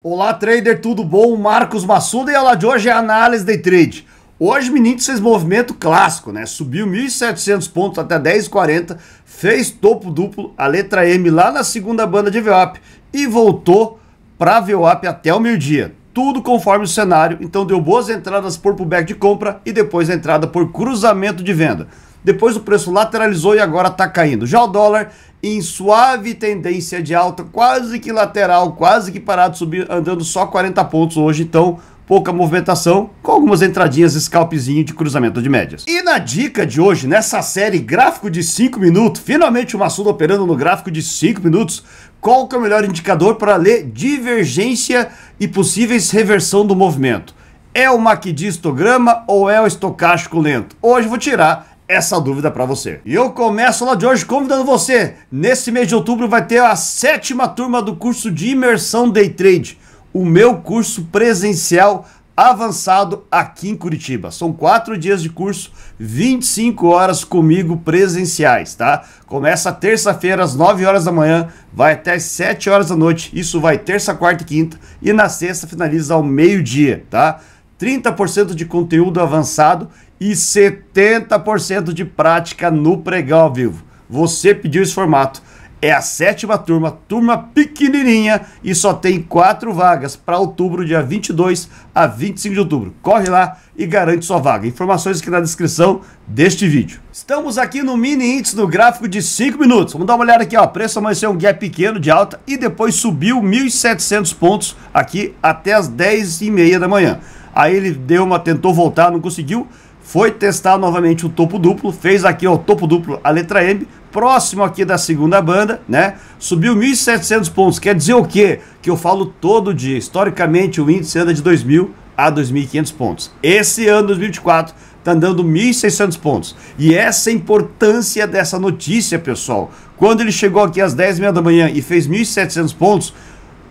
Olá, trader, tudo bom? Marcos Massuda e aula de hoje é análise de trade. Hoje, menino, fez movimento clássico, né? Subiu 1.700 pontos até 10,40, fez topo duplo, a letra M lá na segunda banda de VWAP e voltou para VWAP até o meio-dia. Tudo conforme o cenário, então deu boas entradas por pullback de compra e depois a entrada por cruzamento de venda. Depois o preço lateralizou e agora está caindo. Já o dólar em suave tendência de alta, quase que lateral, quase que parado, subir, andando só 40 pontos hoje, então pouca movimentação, com algumas entradinhas scalpzinho de cruzamento de médias. E na dica de hoje, nessa série gráfico de 5 minutos, finalmente uma Suda operando no gráfico de 5 minutos, qual que é o melhor indicador para ler divergência e possíveis reversão do movimento? É o MACD histograma ou é o estocástico lento? Hoje vou tirar essa dúvida para você. E eu começo lá de hoje convidando você. Nesse mês de outubro vai ter a sétima turma do curso de imersão day trade, o meu curso presencial avançado aqui em Curitiba. São quatro dias de curso, 25 horas comigo presenciais, tá? Começa terça-feira às 9 horas da manhã, vai até às 7 horas da noite. Isso vai terça, quarta e quinta e na sexta finaliza ao meio-dia, tá? 30% de conteúdo avançado e 70% de prática no pregão ao vivo. Você pediu esse formato. É a sétima turma, turma pequenininha e só tem quatro vagas para outubro, dia 22 a 25 de outubro. Corre lá e garante sua vaga. Informações aqui na descrição deste vídeo. Estamos aqui no mini índice no gráfico de 5 minutos. Vamos dar uma olhada aqui, O Preço amanheceu um gap pequeno de alta e depois subiu 1.700 pontos aqui até as 10h30 da manhã. Aí ele deu uma, tentou voltar, não conseguiu. Foi testar novamente o topo duplo, fez aqui ó, o topo duplo, a letra M, próximo aqui da segunda banda, né? Subiu 1.700 pontos, quer dizer o quê? Que eu falo todo dia, historicamente o índice anda de 2.000 a 2.500 pontos. Esse ano, 2024, está andando 1.600 pontos. E essa é a importância dessa notícia, pessoal. Quando ele chegou aqui às 10h30 da manhã e fez 1.700 pontos,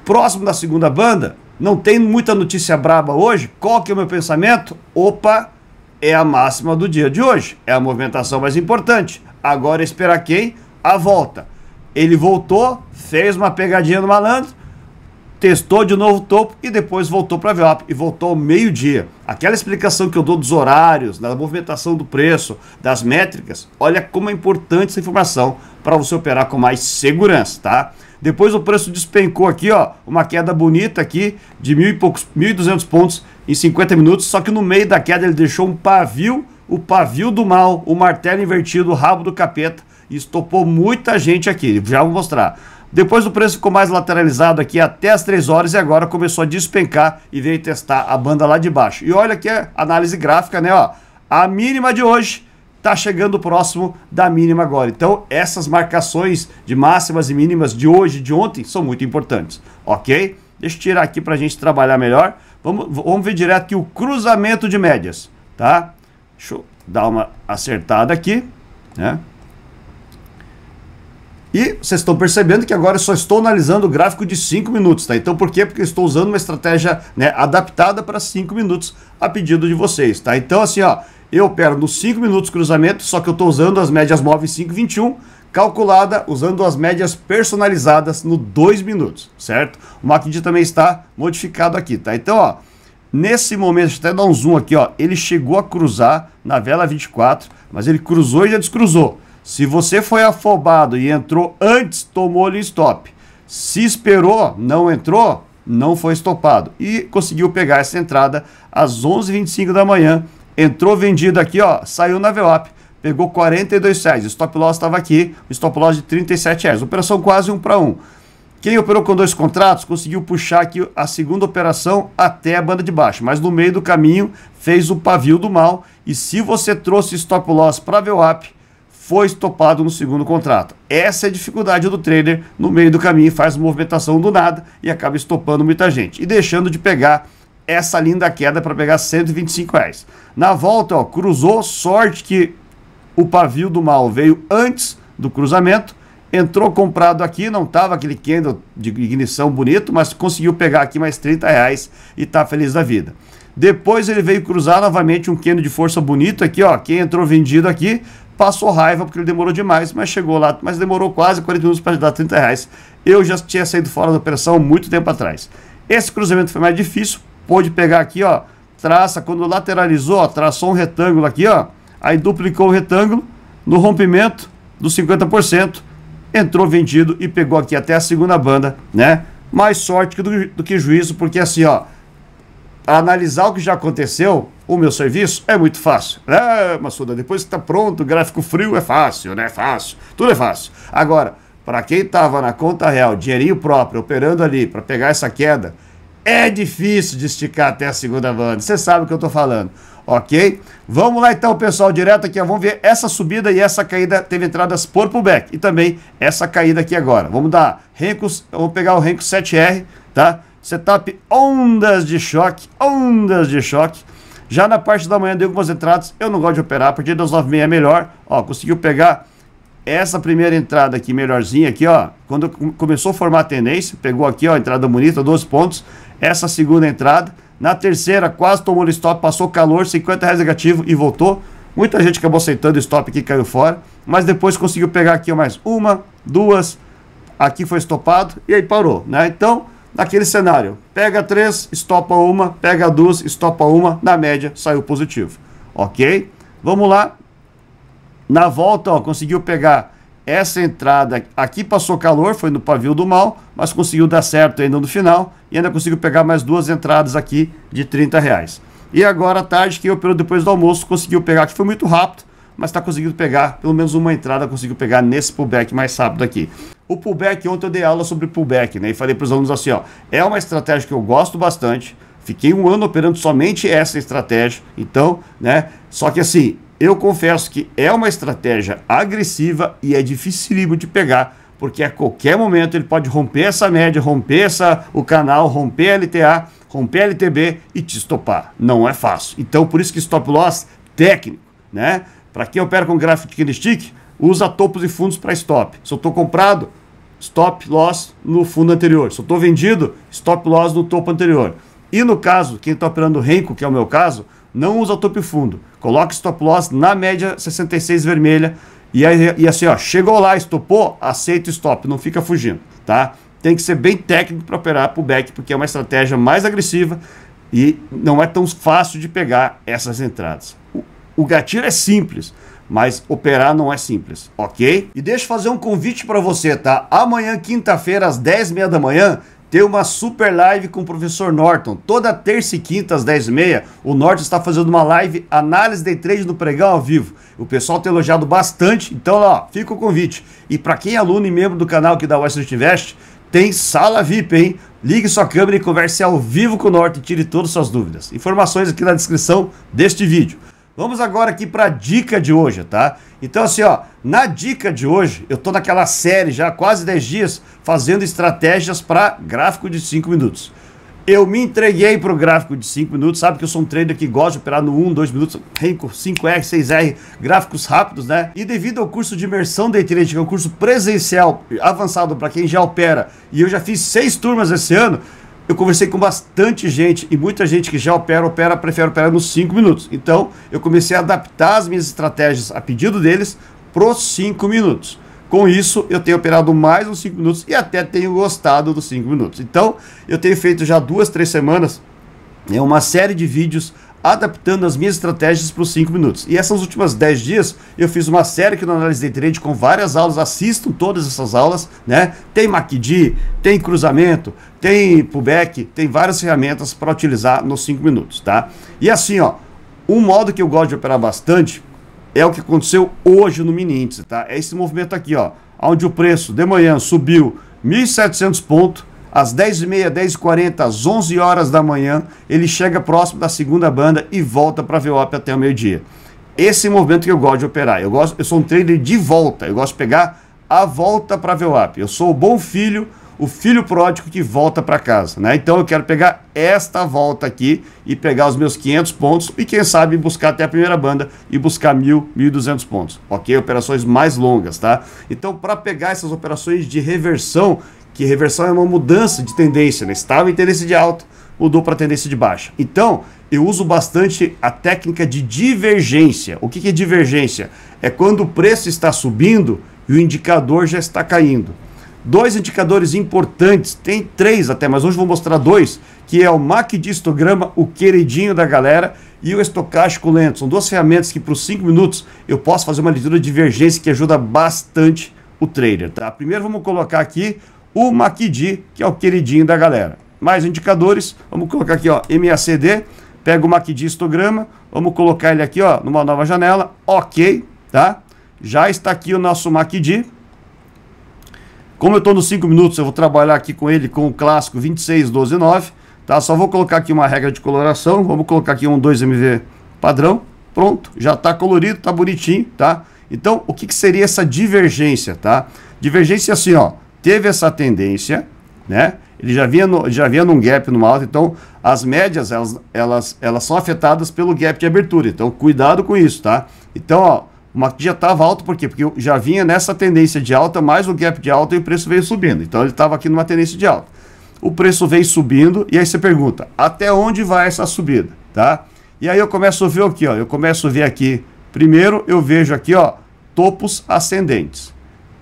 próximo da segunda banda, não tem muita notícia braba hoje, qual que é o meu pensamento? Opa, é a máxima do dia de hoje, é a movimentação mais importante. Agora esperar quem? A volta. Ele voltou, fez uma pegadinha no malandro, testou de novo o topo e depois voltou para a VWAP e voltou ao meio-dia. Aquela explicação que eu dou dos horários, da movimentação do preço, das métricas, olha como é importante essa informação para você operar com mais segurança, tá? Depois o preço despencou aqui, ó, uma queda bonita aqui de mil e poucos, 1.200 pontos em 50 minutos, só que no meio da queda ele deixou um pavio, o pavio do mal, o martelo invertido, o rabo do capeta, e estopou muita gente aqui, já vou mostrar. Depois o preço ficou mais lateralizado aqui até as 3 horas e agora começou a despencar e veio testar a banda lá de baixo. E olha aqui a é análise gráfica, né, ó, a mínima de hoje está chegando próximo da mínima agora. Então, essas marcações de máximas e mínimas de hoje e de ontem são muito importantes, ok? Deixa eu tirar aqui para a gente trabalhar melhor. Vamos, vamos ver direto aqui o cruzamento de médias, tá? Deixa eu dar uma acertada aqui, né? E vocês estão percebendo que agora eu só estou analisando o gráfico de 5 minutos, tá? Então por quê? Porque eu estou usando uma estratégia né, adaptada para 5 minutos a pedido de vocês, tá? Então assim, ó, eu opero nos 5 minutos cruzamento, só que eu estou usando as médias móveis 5,21, calculada usando as médias personalizadas no 2 minutos, certo? O MACD também está modificado aqui, tá? Então, ó, nesse momento, deixa eu até dar um zoom aqui, ó, ele chegou a cruzar na vela 24, mas ele cruzou e já descruzou. Se você foi afobado e entrou antes, tomou-lhe stop. Se esperou, não entrou, não foi estopado. E conseguiu pegar essa entrada às 11h25 da manhã. Entrou vendido aqui, ó, saiu na VWAP, pegou 42 reais. O stop loss estava aqui, o stop loss de 37 reais. Operação quase um para um. Quem operou com dois contratos conseguiu puxar aqui a segunda operação até a banda de baixo, mas no meio do caminho fez o pavio do mal. E se você trouxe stop loss para VWAP, foi estopado no segundo contrato. Essa é a dificuldade do trader no meio do caminho, faz movimentação do nada e acaba estopando muita gente e deixando de pegar essa linda queda para pegar 125 reais. Na volta, ó, cruzou, sorte que o pavio do mal veio antes do cruzamento, entrou comprado aqui, não estava aquele candle de ignição bonito, mas conseguiu pegar aqui mais 30 reais e está feliz da vida. Depois ele veio cruzar novamente um candle de força bonito aqui, ó, quem entrou vendido aqui, passou raiva porque ele demorou demais, mas chegou lá, mas demorou quase 40 minutos para dar 30 reais. Eu já tinha saído fora da operação muito tempo atrás. Esse cruzamento foi mais difícil, pôde pegar aqui, ó, traça, quando lateralizou, ó, traçou um retângulo aqui, ó, aí duplicou o retângulo, no rompimento dos 50%, entrou vendido e pegou aqui até a segunda banda, né? Mais sorte do, do que juízo, porque assim, ó, analisar o que já aconteceu, o meu serviço é muito fácil. É, Massuda, depois que está pronto, gráfico frio é fácil, né? Fácil, tudo é fácil. Agora, para quem estava na conta real, dinheirinho próprio, operando ali para pegar essa queda, é difícil de esticar até a segunda banda. Você sabe o que eu estou falando, ok? Vamos lá então, pessoal, direto aqui. vamos ver essa subida e essa caída. Teve entradas por pullback e também essa caída aqui agora. Vamos dar Rencos, vamos pegar o Renko 7R, tá? Setup ondas de choque, ondas de choque. Já na parte da manhã deu algumas entradas, eu não gosto de operar, a partir das 9h30 é melhor. Ó, conseguiu pegar essa primeira entrada aqui, melhorzinha aqui, ó. Quando começou a formar a tendência, pegou aqui, ó, entrada bonita, 12 pontos. Essa segunda entrada. Na terceira, quase tomou o stop, passou calor, 50 reais negativo e voltou. Muita gente acabou aceitando o stop aqui, caiu fora. Mas depois conseguiu pegar aqui mais uma, duas. Aqui foi estopado e aí parou, né? Então naquele cenário. Pega três, estopa uma, pega duas, estopa uma, na média saiu positivo. Ok? Vamos lá. Na volta, ó, conseguiu pegar essa entrada aqui passou calor, foi no pavio do mal, mas conseguiu dar certo ainda no final e ainda conseguiu pegar mais duas entradas aqui de 30 reais. E agora à tarde, que operou depois do almoço, conseguiu pegar, que foi muito rápido, mas está conseguindo pegar pelo menos uma entrada, conseguiu pegar nesse pullback mais rápido aqui. O pullback, ontem eu dei aula sobre pullback, né? E falei para os alunos assim, ó, é uma estratégia que eu gosto bastante, fiquei um ano operando somente essa estratégia, então, né? Só que assim, eu confesso que é uma estratégia agressiva e é dificílimo de pegar, porque a qualquer momento ele pode romper essa média, romper essa, o canal, romper a LTA, romper a LTB e te estopar. Não é fácil. Então, por isso que stop loss técnico, né? Para quem opera com gráfico de candlestick, usa topos e fundos para stop. Se eu estou comprado, stop loss no fundo anterior. Se eu estou vendido, stop loss no topo anterior. E no caso, quem está operando renko, que é o meu caso, não usa topo e fundo. Coloque stop loss na média 66 vermelha e, aí, e assim, ó, chegou lá, estopou, aceita o stop, não fica fugindo, tá? Tem que ser bem técnico para operar pullback, porque é uma estratégia mais agressiva e não é tão fácil de pegar essas entradas. O, o gatilho é simples, mas operar não é simples, ok? E deixa eu fazer um convite para você, tá? Amanhã, quinta-feira, às 10h30 da manhã, tem uma super live com o professor Norton. Toda terça e quinta, às 10h30, o Norton está fazendo uma live análise de trade no pregão ao vivo. O pessoal tem elogiado bastante, então ó, fica o convite. E para quem é aluno e membro do canal que da Western Invest, tem sala VIP, hein? Ligue sua câmera e converse ao vivo com o Norton e tire todas as suas dúvidas. Informações aqui na descrição deste vídeo. Vamos agora aqui para a dica de hoje, tá? Então assim, ó, na dica de hoje, eu tô naquela série já há quase 10 dias fazendo estratégias para gráfico de 5 minutos. Eu me entreguei para o gráfico de 5 minutos, sabe que eu sou um trader que gosta de operar no 1, 2 minutos, 5R, 6R, gráficos rápidos, né? E devido ao curso de imersão day trade, que é um curso presencial avançado para quem já opera, e eu já fiz seis turmas esse ano, eu conversei com bastante gente e muita gente que já opera, opera, prefere operar nos 5 minutos. Então, eu comecei a adaptar as minhas estratégias a pedido deles para os 5 minutos. Com isso, eu tenho operado mais uns 5 minutos e até tenho gostado dos 5 minutos. Então, eu tenho feito já duas, três semanas né, uma série de vídeos adaptando as minhas estratégias para os 5 minutos. E essas últimas 10 dias eu fiz uma série que no analisei Trade com várias aulas, assistam todas essas aulas, né? Tem Maquidi, tem cruzamento, tem pullback, tem várias ferramentas para utilizar nos 5 minutos, tá? E assim, ó, um modo que eu gosto de operar bastante é o que aconteceu hoje no mini índice, tá? É esse movimento aqui, ó, onde o preço de manhã subiu 1.700 pontos, às 10h30, 10h40, às 11 horas da manhã, ele chega próximo da segunda banda e volta para o up até o meio-dia. Esse é movimento que eu gosto de operar. Eu, gosto, eu sou um trader de volta, eu gosto de pegar a volta para o up. Eu sou o bom filho, o filho pródigo que volta para casa, né? Então eu quero pegar esta volta aqui e pegar os meus 500 pontos e quem sabe buscar até a primeira banda e buscar 1.000, 1.200 pontos, ok? Operações mais longas, tá? Então para pegar essas operações de reversão que reversão é uma mudança de tendência, né? estava em tendência de alta, mudou para tendência de baixa. Então, eu uso bastante a técnica de divergência. O que, é divergência? É quando o preço está subindo e o indicador já está caindo dois indicadores importantes, tem três até, mas hoje vou mostrar dois, que é o MAC de histograma, o queridinho da galera, e o estocástico lento. São duas ferramentas que, por cinco minutos, eu posso fazer uma leitura de divergência que ajuda bastante o trader. Tá? Primeiro vamos colocar aqui o MACD que é o queridinho da galera. Mais indicadores, vamos colocar aqui, ó, MACD, pega o MACD histograma, vamos colocar ele aqui, ó, numa nova janela, ok, tá? Já está aqui o nosso MACD Como eu estou nos 5 minutos, eu vou trabalhar aqui com ele com o clássico 2612.9, tá? Só vou colocar aqui uma regra de coloração, vamos colocar aqui um 2MV padrão, pronto, já está colorido, está bonitinho, tá? Então, o que, que seria essa divergência, tá? Divergência assim, ó, teve essa tendência, né? Ele já vinha, no, já vinha num gap, numa alta, então as médias, elas, elas, elas são afetadas pelo gap de abertura, então cuidado com isso, tá? Então, ó, o MACD já estava alto, por quê? Porque já vinha nessa tendência de alta, mais o gap de alta e o preço veio subindo, então ele estava aqui numa tendência de alta. O preço veio subindo, e aí você pergunta, até onde vai essa subida, tá? E aí eu começo a ver o que, ó, eu começo a ver aqui, primeiro eu vejo aqui, ó, topos ascendentes,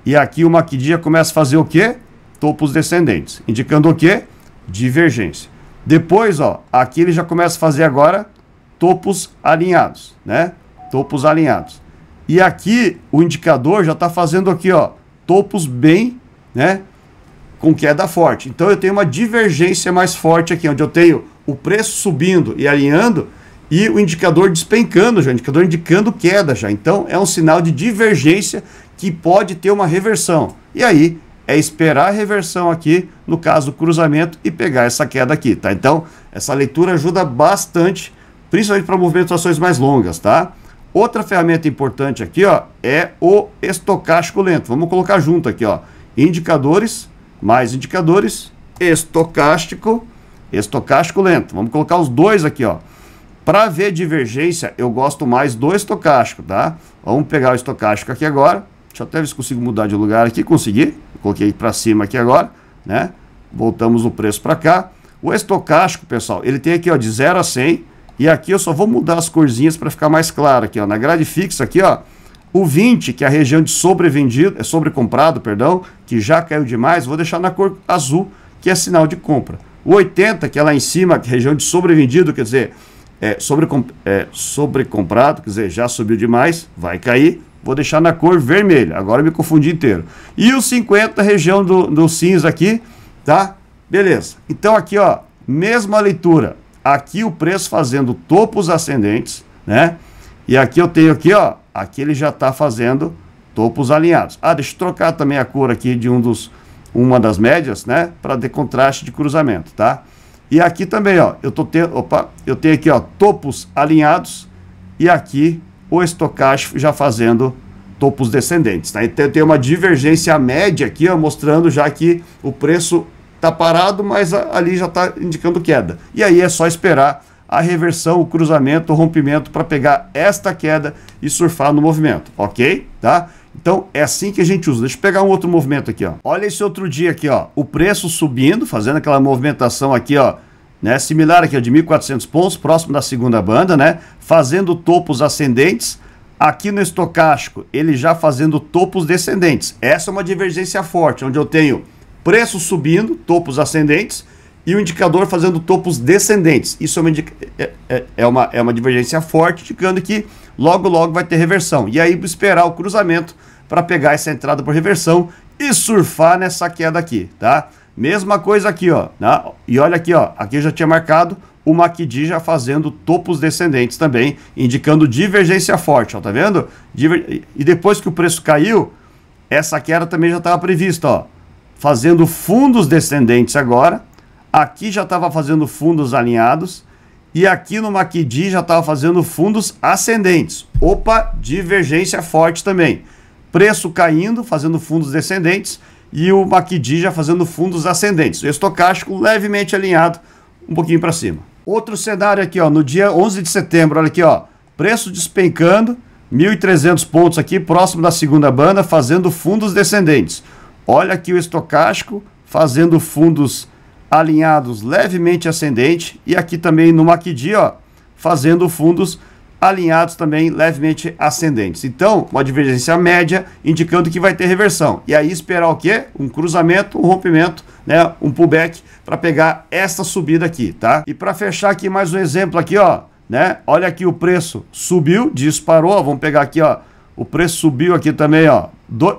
e aqui o maquidia começa a fazer o quê? Topos descendentes, indicando o quê? Divergência. Depois, ó, aqui ele já começa a fazer agora topos alinhados, né? Topos alinhados. E aqui o indicador já está fazendo aqui, ó, topos bem, né? Com queda forte. Então eu tenho uma divergência mais forte aqui, onde eu tenho o preço subindo e alinhando e o indicador despencando já, o indicador indicando queda já. Então é um sinal de divergência que pode ter uma reversão. E aí é esperar a reversão aqui, no caso do cruzamento, e pegar essa queda aqui, tá? Então, essa leitura ajuda bastante, principalmente para movimentações mais longas, tá? Outra ferramenta importante aqui, ó, é o estocástico lento. Vamos colocar junto aqui, ó. Indicadores, mais indicadores, estocástico, estocástico lento. Vamos colocar os dois aqui, ó. Para ver divergência, eu gosto mais do estocástico, tá? Vamos pegar o estocástico aqui agora Deixa eu até ver se consigo mudar de lugar aqui. Consegui. Coloquei para cima aqui agora, né? Voltamos o preço para cá. O estocástico, pessoal, ele tem aqui, ó, de 0 a 100. E aqui eu só vou mudar as corzinhas para ficar mais claro aqui, ó. Na grade fixa aqui, ó. O 20, que é a região de sobrevendido, é sobrecomprado, perdão, que já caiu demais, vou deixar na cor azul, que é sinal de compra. O 80, que é lá em cima, é região de sobrevendido, quer dizer, é, sobre, é, sobrecomprado, quer dizer, já subiu demais, vai cair, Vou deixar na cor vermelha. Agora me confundi inteiro. E os 50, região do, do cinza aqui, tá? Beleza. Então aqui, ó, mesma leitura. Aqui o preço fazendo topos ascendentes, né? E aqui eu tenho aqui, ó, aqui ele já está fazendo topos alinhados. Ah, deixa eu trocar também a cor aqui de um dos, uma das médias, né? Para de contraste de cruzamento, tá? E aqui também, ó, eu tô tendo, opa, eu tenho aqui, ó, topos alinhados e aqui o estocástico já fazendo topos descendentes. Tá? Então tem uma divergência média aqui, ó, mostrando já que o preço está parado, mas ali já está indicando queda. E aí é só esperar a reversão, o cruzamento, o rompimento para pegar esta queda e surfar no movimento, ok? Tá? Então é assim que a gente usa. Deixa eu pegar um outro movimento aqui, ó. Olha esse outro dia aqui, ó. O preço subindo, fazendo aquela movimentação aqui, ó, né? Similar aqui, de 1.400 pontos, próximo da segunda banda, né? Fazendo topos ascendentes. Aqui no estocástico, ele já fazendo topos descendentes. Essa é uma divergência forte, onde eu tenho preço subindo, topos ascendentes, e o indicador fazendo topos descendentes. Isso é uma, é, é, é, uma, é uma divergência forte, indicando que logo, logo vai ter reversão. E aí esperar o cruzamento para pegar essa entrada por reversão e surfar nessa queda aqui, tá? Mesma coisa aqui, ó. Né? E olha aqui, ó. Aqui eu já tinha marcado o MACD já fazendo topos descendentes também, indicando divergência forte, ó, tá vendo? Diver... E depois que o preço caiu, essa queda também já estava prevista, ó. Fazendo fundos descendentes agora. Aqui já estava fazendo fundos alinhados. E aqui no MACD já estava fazendo fundos ascendentes. Opa, divergência forte também. Preço caindo, fazendo fundos descendentes e o MACD já fazendo fundos ascendentes. O estocástico levemente alinhado um pouquinho para cima. Outro cenário aqui, ó, no dia 11 de setembro, olha aqui, ó, preço despencando, 1.300 pontos aqui, próximo da segunda banda, fazendo fundos descendentes. Olha aqui o estocástico fazendo fundos alinhados levemente ascendente e aqui também no MACD, ó, fazendo fundos ascendentes alinhados também levemente ascendentes. Então, uma divergência média indicando que vai ter reversão. E aí esperar o quê? Um cruzamento, um rompimento, né, um pullback para pegar essa subida aqui, tá? E para fechar aqui mais um exemplo aqui, ó, né? Olha aqui o preço subiu, disparou, ó, vamos pegar aqui, ó, o preço subiu aqui também, ó,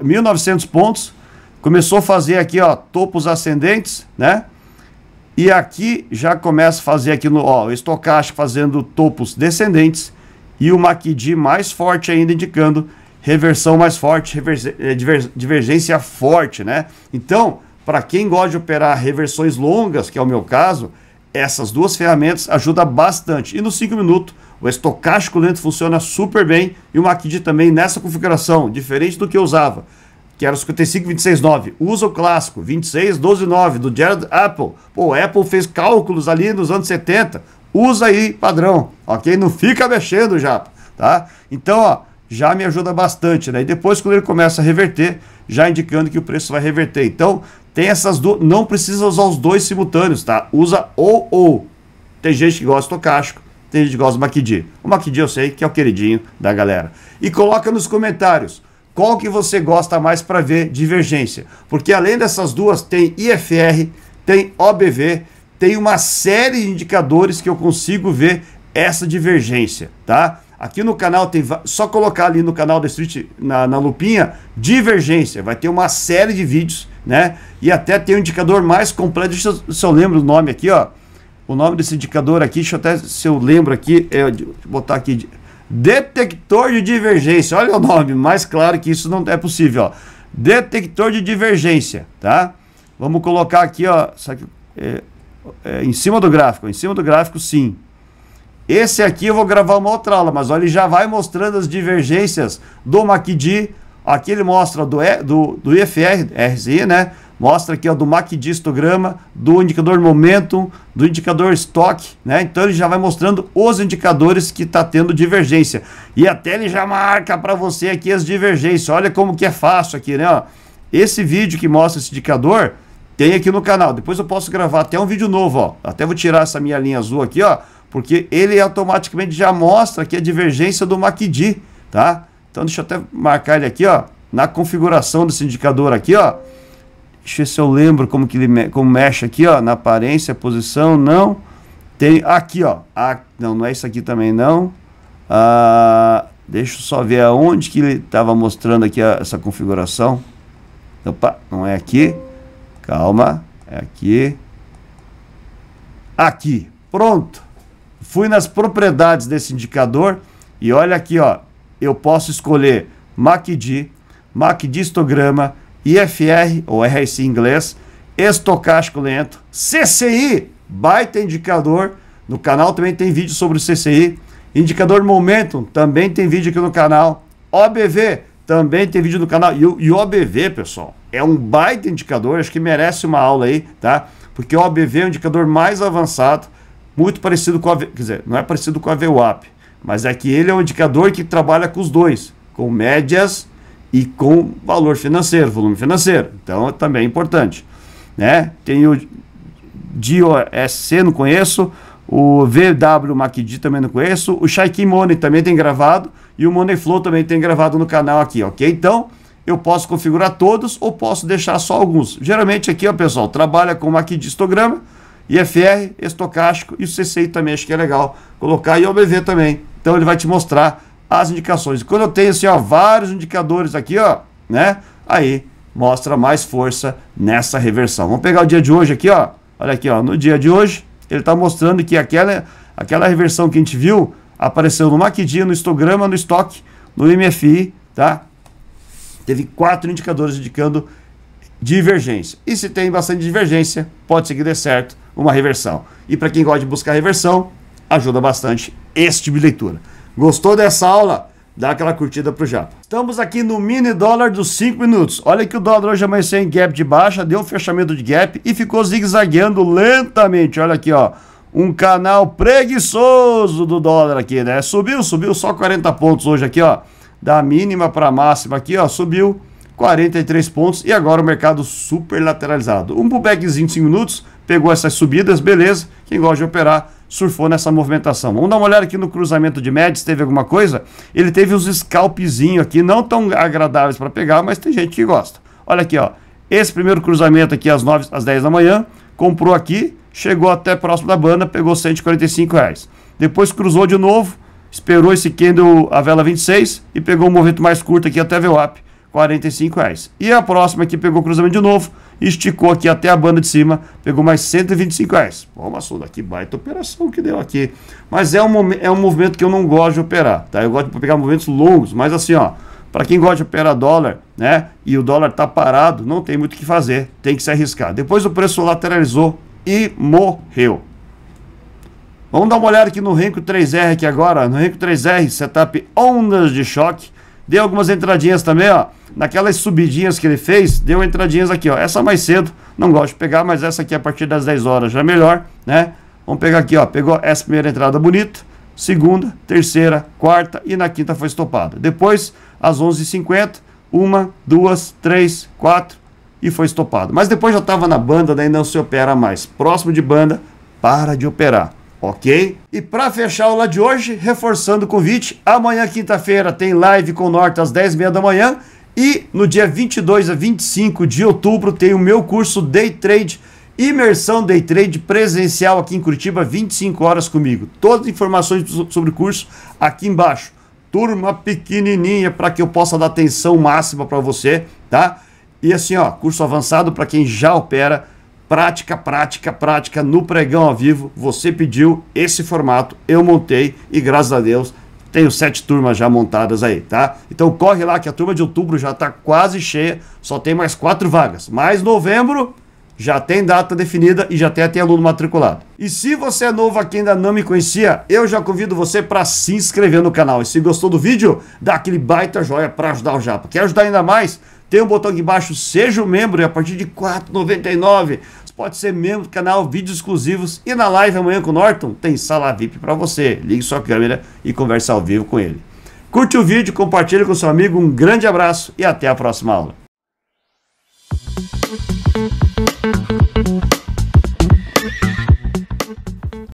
1900 pontos. Começou a fazer aqui, ó, topos ascendentes, né? E aqui já começa a fazer aqui no, ó, estocástico fazendo topos descendentes e o MACD mais forte ainda indicando reversão mais forte, eh, divergência forte, né? Então, para quem gosta de operar reversões longas, que é o meu caso, essas duas ferramentas ajudam bastante. E no 5 minutos, o estocástico lento funciona super bem e o MACD também nessa configuração, diferente do que eu usava, que era o 55,269. Usa o clássico 26,129 do Jared Apple. Pô, Apple fez cálculos ali nos anos 70, usa aí padrão, ok? Não fica mexendo já, tá? Então, ó, já me ajuda bastante, né? E depois quando ele começa a reverter, já indicando que o preço vai reverter. Então, tem essas duas, não precisa usar os dois simultâneos, tá? Usa ou ou. Tem gente que gosta de tocástico, tem gente que gosta do macd, O macd eu sei que é o queridinho da galera. E coloca nos comentários qual que você gosta mais para ver divergência, porque além dessas duas tem IFR, tem OBV tem uma série de indicadores que eu consigo ver essa divergência, tá? Aqui no canal tem só colocar ali no canal da Street na, na lupinha divergência, vai ter uma série de vídeos, né? E até tem um indicador mais completo. Deixa eu, se eu lembro o nome aqui, ó. O nome desse indicador aqui, deixa eu até se eu lembro aqui, é, deixa eu botar aqui detector de divergência. Olha o nome, mais claro que isso não é possível, ó. Detector de divergência, tá? Vamos colocar aqui, ó, sabe, é, é, em cima do gráfico, em cima do gráfico sim. Esse aqui eu vou gravar uma outra aula, mas olha, ele já vai mostrando as divergências do MACD. Aqui ele mostra do, e, do, do IFR, RSI, né? Mostra aqui ó, do MACD histograma, do indicador momentum, do indicador estoque, né? Então ele já vai mostrando os indicadores que está tendo divergência. E até ele já marca para você aqui as divergências. Olha como que é fácil aqui, né? Ó, esse vídeo que mostra esse indicador, tem aqui no canal. Depois eu posso gravar até um vídeo novo, ó. Até vou tirar essa minha linha azul aqui, ó, porque ele automaticamente já mostra aqui a divergência do MACD, tá? Então deixa eu até marcar ele aqui, ó, na configuração desse indicador aqui, ó. Deixa eu ver se eu lembro como que ele me... como mexe aqui, ó, na aparência, posição, não. Tem aqui, ó. Ah, não, não é isso aqui também não. Ah, deixa eu só ver aonde que ele estava mostrando aqui a, essa configuração. Opa, não é aqui. Calma, é aqui. Aqui, pronto. Fui nas propriedades desse indicador e olha aqui, ó. Eu posso escolher MACD, MACD histograma, IFR ou RSI em inglês, estocástico lento, CCI, baita indicador. No canal também tem vídeo sobre o CCI. Indicador Momentum, também tem vídeo aqui no canal. OBV, também tem vídeo no canal. e o OBV, pessoal, é um baita indicador, acho que merece uma aula aí, tá? Porque o OBV é um indicador mais avançado, muito parecido com a, quer dizer, não é parecido com a VWAP, mas é que ele é um indicador que trabalha com os dois, com médias e com valor financeiro, volume financeiro. Então também é importante, né? Tem o DOSC, não conheço, o VW Maquidi também não conheço, o Shaiki Money também tem gravado e o Money Flow também tem gravado no canal aqui, ok? Então, eu posso configurar todos ou posso deixar só alguns. Geralmente aqui, ó, pessoal, trabalha com histograma, IFR, estocástico e o CCI também, acho que é legal colocar, e o OBV também. Então ele vai te mostrar as indicações. Quando eu tenho assim, ó, vários indicadores aqui, ó, né? Aí mostra mais força nessa reversão. Vamos pegar o dia de hoje aqui, ó. Olha aqui, ó, no dia de hoje, ele está mostrando que aquela aquela reversão que a gente viu apareceu no macd, no histograma, no estoque, no MFI, tá? teve quatro indicadores indicando divergência. E se tem bastante divergência, pode ser que dê certo uma reversão. E para quem gosta de buscar reversão, ajuda bastante este tipo de leitura. Gostou dessa aula? Dá aquela curtida pro Japa. Estamos aqui no mini dólar dos 5 minutos. Olha que o dólar hoje amanheceu em gap de baixa, deu um fechamento de gap e ficou zigue-zagueando lentamente. Olha aqui, ó. Um canal preguiçoso do dólar aqui, né? Subiu, subiu só 40 pontos hoje aqui, ó da mínima para a máxima aqui, ó, subiu 43 pontos e agora o mercado super lateralizado. Um pullbackzinho de 5 minutos, pegou essas subidas, beleza. Quem gosta de operar, surfou nessa movimentação. Vamos dar uma olhada aqui no cruzamento de médias, teve alguma coisa? Ele teve uns scalpzinhos aqui, não tão agradáveis para pegar, mas tem gente que gosta. Olha aqui, ó. Esse primeiro cruzamento aqui às 9, às 10 da manhã, comprou aqui, chegou até próximo da banda, pegou 145 reais. Depois cruzou de novo, esperou esse candle a vela 26 e pegou um movimento mais curto aqui até VWAP, 45 reais. E a próxima aqui pegou cruzamento de novo, esticou aqui até a banda de cima, pegou mais 125 reais. Pô, Massuda, que baita operação que deu aqui. Mas é um, é um movimento que eu não gosto de operar, tá? Eu gosto de pegar movimentos longos, mas assim, ó, para quem gosta de operar dólar, né, e o dólar tá parado, não tem muito o que fazer, tem que se arriscar. Depois o preço lateralizou e morreu. Vamos dar uma olhada aqui no Renko 3R aqui agora, no Renko 3R, setup ondas de choque. Deu algumas entradinhas também, ó. Naquelas subidinhas que ele fez, deu entradinhas aqui, ó. Essa mais cedo, não gosto de pegar, mas essa aqui a partir das 10 horas já é melhor, né? Vamos pegar aqui, ó. Pegou essa primeira entrada bonita, segunda, terceira, quarta e na quinta foi estopada. Depois, às 11h50, uma, duas, três, quatro e foi estopado. Mas depois já estava na banda, daí né, não se opera mais. Próximo de banda, para de operar ok? E para fechar a aula de hoje, reforçando o convite, amanhã quinta-feira tem live com o Norte às 10h30 da manhã e no dia 22 a 25 de outubro tem o meu curso Day Trade, imersão Day Trade presencial aqui em Curitiba, 25 horas comigo. Todas as informações sobre o curso aqui embaixo. Turma pequenininha para que eu possa dar atenção máxima para você, tá? E assim, ó, curso avançado para quem já opera prática, prática, prática no pregão ao vivo. Você pediu esse formato, eu montei e graças a Deus tenho sete turmas já montadas aí, tá? Então corre lá que a turma de outubro já tá quase cheia, só tem mais quatro vagas. Mas novembro já tem data definida e já tem até aluno matriculado. E se você é novo aqui e ainda não me conhecia, eu já convido você para se inscrever no canal. E se gostou do vídeo, dá aquele baita joia para ajudar o Japa. Quer ajudar ainda mais? Tem um botão aqui embaixo, seja um membro, e a partir de R$ 4,99. Você pode ser membro do canal, vídeos exclusivos. E na live amanhã com o Norton, tem sala VIP para você. Ligue sua câmera e converse ao vivo com ele. Curte o vídeo, compartilhe com seu amigo. Um grande abraço e até a próxima aula.